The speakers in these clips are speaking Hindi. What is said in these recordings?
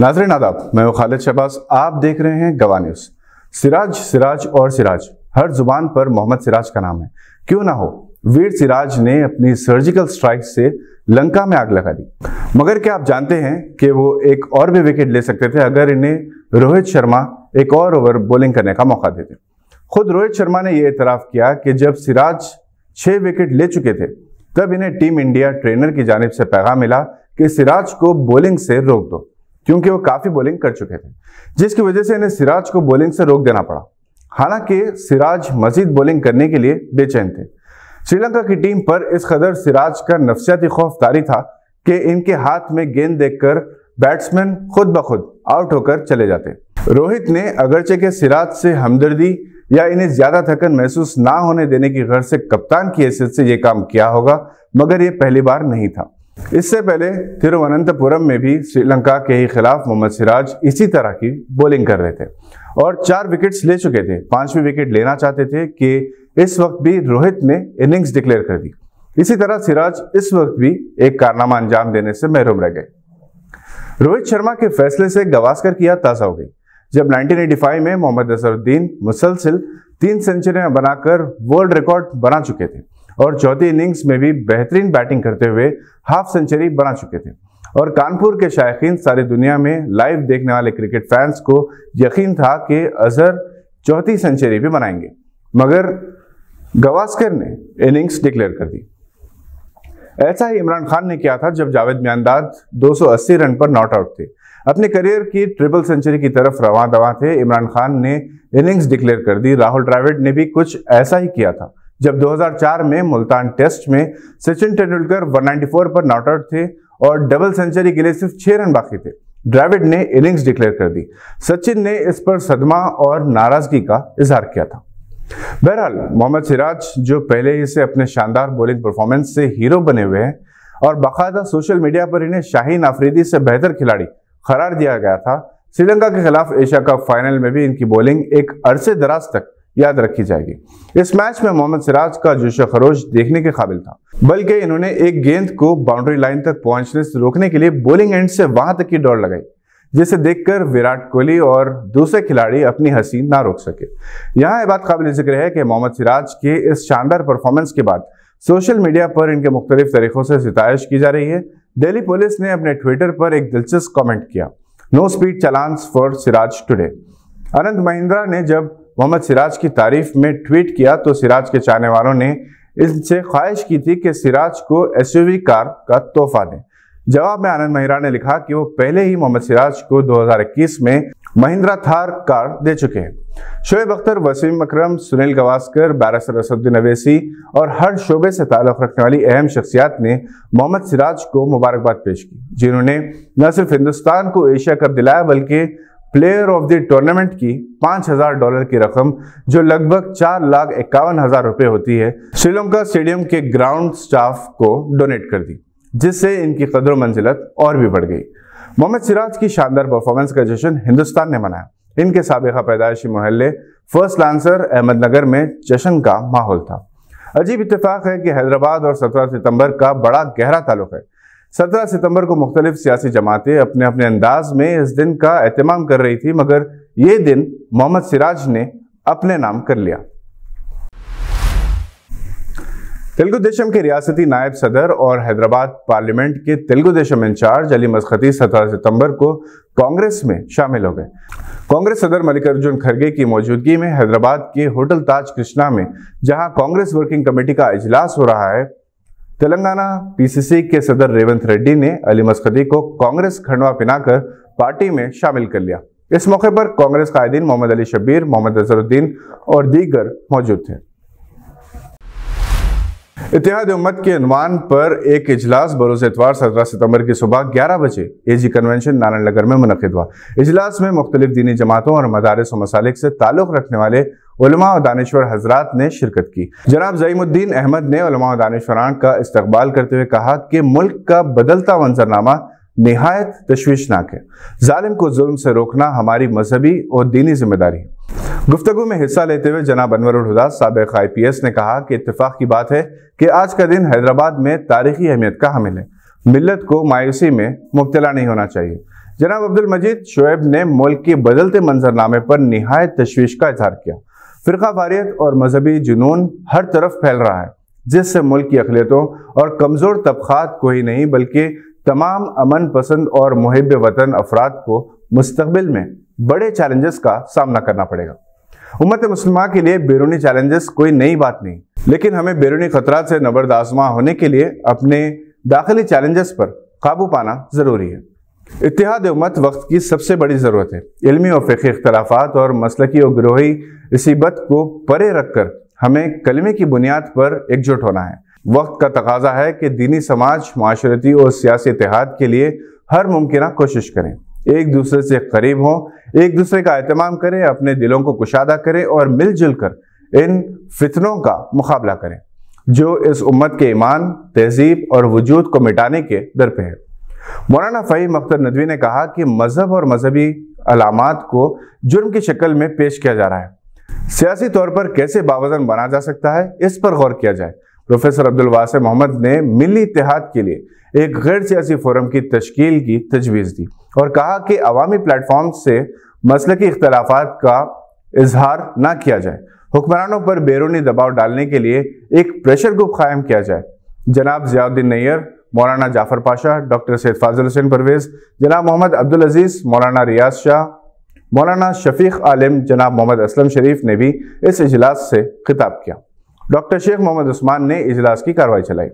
नाजरन आदाब मैं खालिद शहबाज आप देख रहे हैं गवा न्यूज़ सिराज सिराज और सिराज हर जुबान पर मोहम्मद सिराज का नाम है क्यों ना हो वीर सिराज ने अपनी सर्जिकल स्ट्राइक से लंका में आग लगा दी मगर क्या आप जानते हैं कि वो एक और भी विकेट ले सकते थे अगर इन्हें रोहित शर्मा एक और ओवर बॉलिंग करने का मौका देते खुद रोहित शर्मा ने यह इतराफ़ किया कि जब सिराज छह विकेट ले चुके थे तब इन्हें टीम इंडिया ट्रेनर की जानब से पैगाम मिला कि सिराज को बॉलिंग से रोक दो क्योंकि वो काफी बॉलिंग कर चुके थे जिसकी वजह से इन्हें सिराज को बॉलिंग से रोक देना पड़ा हालांकि सिराज मजीद बॉलिंग करने के लिए बेचैन थे श्रीलंका की टीम पर इस कदर सिराज का नफसियाती खौफ तारी था कि इनके हाथ में गेंद देखकर बैट्समैन खुद ब खुद आउट होकर चले जाते रोहित ने अगरचे के सिराज से हमदर्दी या इन्हें ज्यादा थकन महसूस ना होने देने की गर्ज से कप्तान की हैसियत से यह काम किया होगा मगर यह पहली बार नहीं था इससे पहले तिरुवनंतपुरम में भी श्रीलंका के ही खिलाफ मोहम्मद सिराज इसी तरह की बॉलिंग कर रहे थे और चार विकेट्स ले चुके थे पांचवी विकेट लेना चाहते थे कि इस वक्त भी रोहित ने इनिंग्स डिक्लेयर कर दी इसी तरह सिराज इस वक्त भी एक कारनामा अंजाम देने से महरूम रह गए रोहित शर्मा के फैसले से गवास्कर की याद ताजा हो गई जब 1985 में मोहम्मद असरुद्दीन मुसलसिल तीन सेंचुरियां बनाकर वर्ल्ड रिकॉर्ड बना चुके थे और चौथी इनिंग्स में भी बेहतरीन बैटिंग करते हुए हाफ सेंचुरी बना चुके थे और कानपुर के शायकीन सारी दुनिया में लाइव देखने वाले क्रिकेट फैंस को यकीन था कि अजहर चौथी सेंचुरी भी बनाएंगे मगर गवास्कर ने इनिंग्स डिक्लेयर कर दी ऐसा ही इमरान खान ने किया था जब जावेद म्यांदाद 280 रन पर नॉट आउट थे अपने करियर की ट्रिपल सेंचुरी की तरफ रवा दवा थे इमरान खान ने इनिंग्स डिक्लेयर कर दी राहुल ड्राविड ने भी कुछ ऐसा ही किया था जब 2004 में मुल्तान टेस्ट में सचिन तेंदुलकर 194 पर नॉट आउट थे और डबल सेंचुरी के लिए सिर्फ छह रन बाकी थे ड्राविड ने इनिंग्स डिक्लेयर कर दी सचिन ने इस पर सदमा और नाराजगी का इजहार किया था बहरहाल मोहम्मद सिराज जो पहले ही से अपने शानदार बॉलिंग परफॉर्मेंस से हीरो बने हुए हैं और बाकायदा सोशल मीडिया पर इन्हें शाहीन आफरीदी से बेहतर खिलाड़ी करार दिया गया था श्रीलंका के खिलाफ एशिया कप फाइनल में भी इनकी बॉलिंग एक अरसे दराज तक याद रखी जाएगी इस मैच में मोहम्मद सिराज का जोश खरोश देखने के काबिल था बल्कि इन्होंने एक गेंद को बाउंड्री लाइन तक पहुंचने से रोकने के लिए बॉलिंग एंड से वहां तक की दौड़ लगाई जिसे देखकर विराट कोहली और दूसरे खिलाड़ी अपनी हंसी ना रोक सके यहाँ यह बात काबिल जिक्र है कि मोहम्मद सिराज के इस शानदार परफॉर्मेंस के बाद सोशल मीडिया पर इनके मुख्तलिफ तरीक़ों से सितश की जा रही है दिल्ली पुलिस ने अपने ट्विटर पर एक दिलचस्प कमेंट किया no speed challans for Siraj today Anant Mahindra ने जब मोहम्मद सिराज की तारीफ में ट्वीट किया तो सिराज के चाहने वालों ने इनसे ख्वाहिश की थी कि सिराज को एस कार का तोहफा दें जवाब में आनंद महिरा ने लिखा कि वो पहले ही मोहम्मद सिराज को 2021 में महिंद्रा थार कार दे चुके हैं शोएब अख्तर वसीम अकरम सुनील गवास्कर बैरसर असदुद्दीन अवैसी और हर शोबे से ताल्लुक़ रखने वाली अहम शख्सियात ने मोहम्मद सिराज को मुबारकबाद पेश की जिन्होंने न सिर्फ हिंदुस्तान को एशिया कप दिलाया बल्कि प्लेयर ऑफ द टूर्नामेंट की पांच हजार डॉलर की रकम जो लगभग चार लाख इक्यावन हजार रुपये होती है श्रीलंका स्टेडियम के ग्राउंड स्टाफ को डोनेट कर दी जिससे इनकी कदर मंजिलत और भी बढ़ गई मोहम्मद सिराज की शानदार परफॉर्मेंस का जश्न हिंदुस्तान ने मनाया इनके सबका पैदाइशी मोहल्ले फर्स्ट लांसर अहमदनगर में जश्न का माहौल था अजीब इतफाक है कि हैदराबाद और 17 सितंबर का बड़ा गहरा ताल्लुक है सत्रह सितंबर को मुख्तलिफ सियासी जमातें अपने अपने अंदाज में इस दिन का अहतमाम कर रही थी मगर ये दिन मोहम्मद सिराज ने अपने नाम कर लिया तेलगु देशम के रियासती नायब सदर और हैदराबाद पार्लियामेंट के तेलुगु देशम इंचार्ज अली मस्खती सत्रह सितंबर को कांग्रेस में शामिल हो गए कांग्रेस सदर मल्लिकार्जुन खड़गे की मौजूदगी में हैदराबाद के होटल ताज कृष्णा में जहां कांग्रेस वर्किंग कमेटी का इजलास हो रहा है तेलंगाना पीसीसी के सदर रेवंत रेड्डी ने अली मस्कदी को कांग्रेस खंडवा पिनाकर पार्टी में शामिल कर लिया इस मौके पर कांग्रेस कायदीन मोहम्मद अली शबीर मोहम्मद अजहरुद्दीन और दीगर मौजूद थे इतिहाद उम्मत के अनुमान पर एक इजलास बरोज एतवार सत्रह सितंबर की सुबह ग्यारह बजे एजी कन्वेंशन नारायण नगर में मुनद हुआ इजलास में मुख्तलिफ दीनी जमातों और मदारस और मसालिक से ताल्लुक़ रखने वाले उलमा और दानश्वर हजरात ने शिरकत की जनाब जईमुद्दीन अहमद ने उलमा और दानश्वरान का इस्तबाल करते हुए कहा कि मुल्क का बदलता मंजरनामा नहायत तशवीशनाक है जालिम को जुल्म से रोकना हमारी मजहबी और दीनी जिम्मेदारी है गुफ्तु में हिस्सा लेते हुए जनाब अनवर हुदा सबक आई पी एस ने कहा कि इतफाक़ की बात है कि आज का दिन हैदराबाद में तारीखी अहमियत का हमिल है मिलत को मायूसी में मुबतला नहीं होना चाहिए जनाब अब्दुल मजीद शुएब ने मुल्क के बदलते मंजरनामे पर नहायत तशवीश का इजहार किया फिर वारियत और मजहबी जुनून हर तरफ फैल रहा है जिससे मुल्क की अखिलियतों और कमज़ोर तबक़ात को ही नहीं बल्कि तमाम अमन पसंद और मुहब वतन अफराद को मुस्तबिल में बड़े चैलेंजेस का सामना करना पड़ेगा उम्मत मुसलमा के लिए बैरूनी चैलेंजेस कोई नई बात नहीं लेकिन हमें बैरूनी खतरा से नबरदाजमा होने के लिए अपने दाखिली चैलेंजेस पर काबू पाना ज़रूरी है इतिहाद उम्मत वक्त की सबसे बड़ी ज़रूरत है इलमी और फ़िकी अख्तलाफात और मसलकी और ग्रोही इसीबत को परे रख कर हमें कलमे की बुनियाद पर एकजुट होना है वक्त का तकाजा है कि दीनी समाज माशरती और सियासी इतिहाद के लिए हर मुमकिन कोशिश करें एक दूसरे से करीब हों एक दूसरे का अहतमाम करें अपने दिलों को कुशादा करें और मिलजुल कर इन फितनों का मुकाबला करें जो इस उम्मत के ईमान तहजीब और वजूद को मिटाने के दर पर है मौलाना फ़हीम अख्तर नदवी ने कहा कि मज़हब और मजहबी अलामत को जुर्म की शक्ल में पेश किया जा रहा है सियासी तौर पर कैसे बावजन बना जा सकता है इस पर गौर किया जाए प्रोफेसर अब्दुल वास मोहम्मद ने मिली इतिहाद के लिए एक गैर सियासी फोरम की तश्कील की तजवीज़ दी और कहा कि अवामी प्लेटफॉर्म से मसल के अख्तलाफ का इजहार ना किया जाए हुक्मरानों पर बैरूनी दबाव डालने के लिए एक प्रेशर ग्रुप कायम किया जाए जनाब जियाउद्दीन नैयर मौलाना जाफर पाशा डॉक्टर सैद फाजल हुसैन परवेज़ जनाब मोहम्मद अब्दुल अजीज़ मौलाना रियाज शाह मौलाना शफीक आलिम जनाब मोहम्मद असलम शरीफ ने भी इस इजलास से खिताब किया डॉक्टर शेख मोहम्मद उस्मान ने इजलास की कार्रवाई चलाई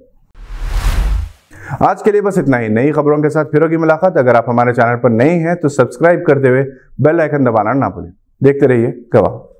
आज के लिए बस इतना ही नई खबरों के साथ फिर होगी मुलाकात अगर आप हमारे चैनल पर नए हैं तो सब्सक्राइब करते हुए बेल आइकन दबाना ना भूलें देखते रहिए गवाह